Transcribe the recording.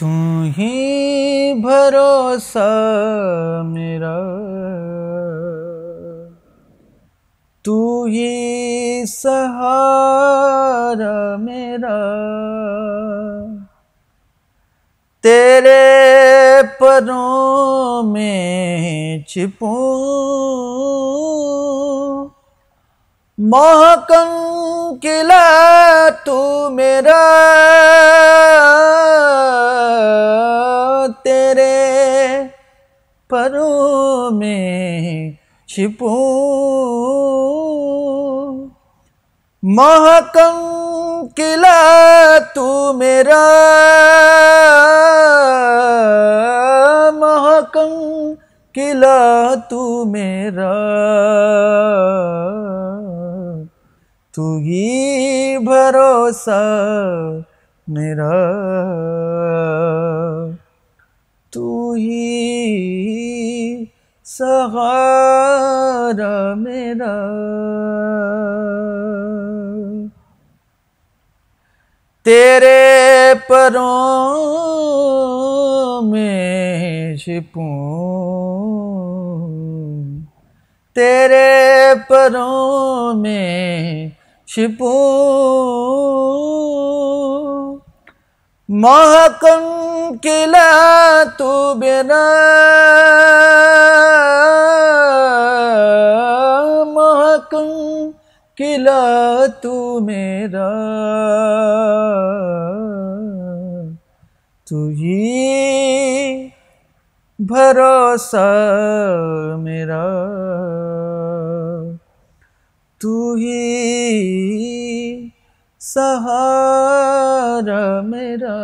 तू ही भरोसा मेरा तू ही सहारा मेरा तेरे परों में छिपू मोहकन किला तू मेरा परों में छिपो महकम किला तू मेरा महकम किला तू मेरा तू ही भरोसा मेरा सहारा मेरा तेरे परों में छिपू तेरे परों में छिपू महकम किला तू बिना सकूं किला तू मेरा तू ही भरोसा मेरा तू ही सहारा मेरा